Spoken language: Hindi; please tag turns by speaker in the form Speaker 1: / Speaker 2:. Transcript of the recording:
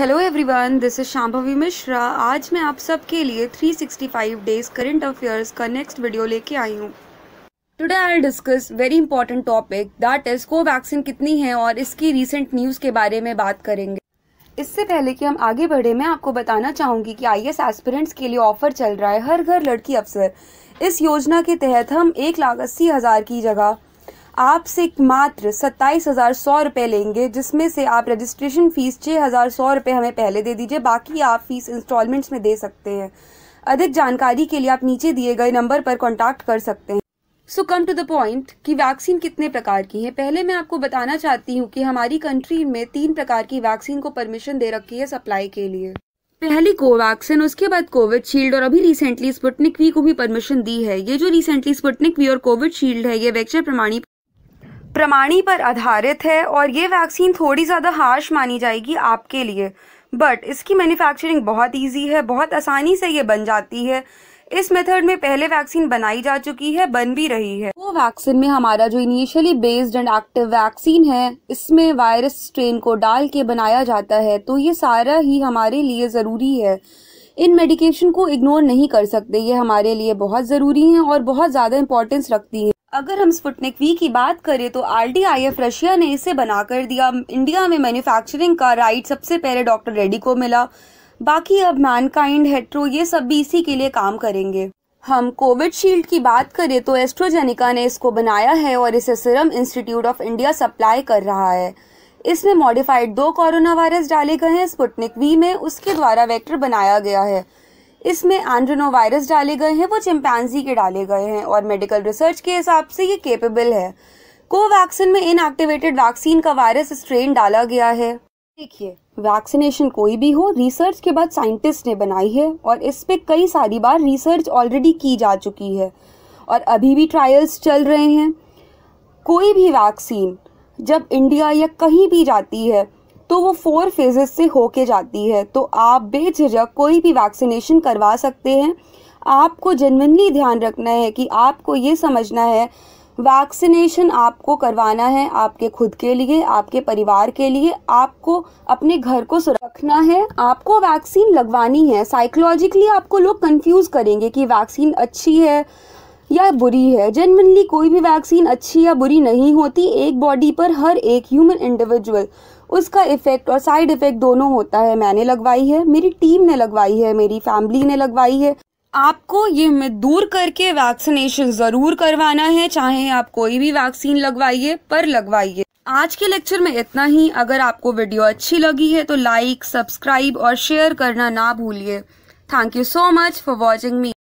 Speaker 1: hello everyone this is Shambhavi Mishra आज मैं आप सबके लिए 365 डेज करंट अफेयर्स का नेक्स्ट वीडियो लेके आई हूँ today I discuss very important topic that is Covaxin कितनी है और इसकी रीसेंट न्यूज के बारे में बात करेंगे इससे पहले कि हम आगे बढ़े मैं आपको बताना चाहूंगी कि आई एस एस्पिरेंट्स के लिए ऑफर चल रहा है हर घर लड़की अफसर इस योजना के तहत हम एक लाख अस्सी हजार की जगह आपसे मात्र सत्ताईस हज़ार सौ रुपए लेंगे जिसमें से आप रजिस्ट्रेशन फ़ीस छह हज़ार सौ रुपए हमें पहले दे दीजिए बाकी आप फ़ीस इंस्टॉलमेंट्स में दे सकते हैं अधिक जानकारी के लिए आप नीचे दिए गए नंबर पर कॉन्टैक्ट कर सकते हैं so come to the point कि वैक्सीन कितने प्रकार की है पहले मैं आपको बताना चाहती हूँ कि हमारी कंट्री में तीन प्रकार की वैक्सीन को परमिशन दे रखी है सप्लाई के लिए पहली कोवैक्सीन उसके बाद कोविडशील्ड और अभी रिसेंटली स्पुटनिक वी को भी परमिशन दी है ये जो रिसेंटली स्पुटनिक वी और कोविडशील्ड है ये वैक्सीन प्रमाणी प्रमाणी पर आधारित है और ये वैक्सीन थोड़ी ज़्यादा हार्श मानी जाएगी आपके लिए बट इसकी मैन्युफैक्चरिंग बहुत इजी है बहुत आसानी से ये बन जाती है इस मेथड में पहले वैक्सीन बनाई जा चुकी है बन भी रही है वो वैक्सीन में हमारा जो initially based and active vaccine है इसमें वायरस स्ट्रेन को डाल के बनाया जाता है तो ये सारा ही हमारे लिए ज़रूरी है इन मेडिकेशन को इग्नोर नहीं कर सकते ये हमारे लिए बहुत ज़रूरी हैं और बहुत ज़्यादा इंपॉर्टेंस रखती हैं अगर हम स्पुटनिक वी की बात करें तो आर आई एफ रशिया ने इसे बनाकर दिया इंडिया में मैन्युफैक्चरिंग का राइट सबसे पहले डॉक्टर रेड्डी को मिला बाकी अब मैनकाइंड हेट्रो ये सब भी इसी के लिए काम करेंगे हम कोविड शील्ड की बात करें तो एस्ट्रोजेनिका ने इसको बनाया है और इसे Serum Institute of India supply कर रहा है इसमें मॉडिफाइड दो कोरोना वायरस डाले गए हैं स्पुटनिक वी में उसके द्वारा वेक्टर बनाया गया है इसमें वायरस डाले गए हैं वो चिंपैंजी के डाले गए हैं और मेडिकल रिसर्च के हिसाब से ये केपेबल है कोवैक्सिन में इनएक्टिवेटेड वैक्सीन का वायरस स्ट्रेन डाला गया है देखिए वैक्सीनेशन कोई भी हो रिसर्च के बाद साइंटिस्ट ने बनाई है और इस पर कई सारी बार रिसर्च ऑलरेडी की जा चुकी है और अभी भी ट्रायल्स चल रहे हैं कोई भी वैक्सीन जब इंडिया या कहीं भी जाती है तो वो फोर फेजेस से होके जाती है तो आप बेझिझक कोई भी वैक्सीनेशन करवा सकते हैं आपको जेनविनली ध्यान रखना है कि आपको ये समझना है वैक्सीनेशन आपको करवाना है आपके खुद के लिए आपके परिवार के लिए आपको अपने घर को रखना है आपको वैक्सीन लगवानी है साइकोलॉजिकली आपको लोग कंफ्यूज करेंगे कि वैक्सीन अच्छी है या बुरी है जेनवनली कोई भी वैक्सीन अच्छी या बुरी नहीं होती एक बॉडी पर हर एक ह्यूमन इंडिविजुअल उसका इफ़ेक्ट और साइड इफ़ेक्ट दोनों होता है मैंने लगवाई है मेरी टीम ने लगवाई है मेरी फैमिली ने लगवाई है आपको ये मैं दूर करके वैक्सीनेशन ज़रूर करवाना है चाहे आप कोई भी वैक्सीन लगवाइए पर लगवाइए आज के लेक्चर में इतना ही अगर आपको वीडियो अच्छी लगी है तो लाइक सब्सक्राइब और शेयर करना ना भूलिए thank you so much for watching me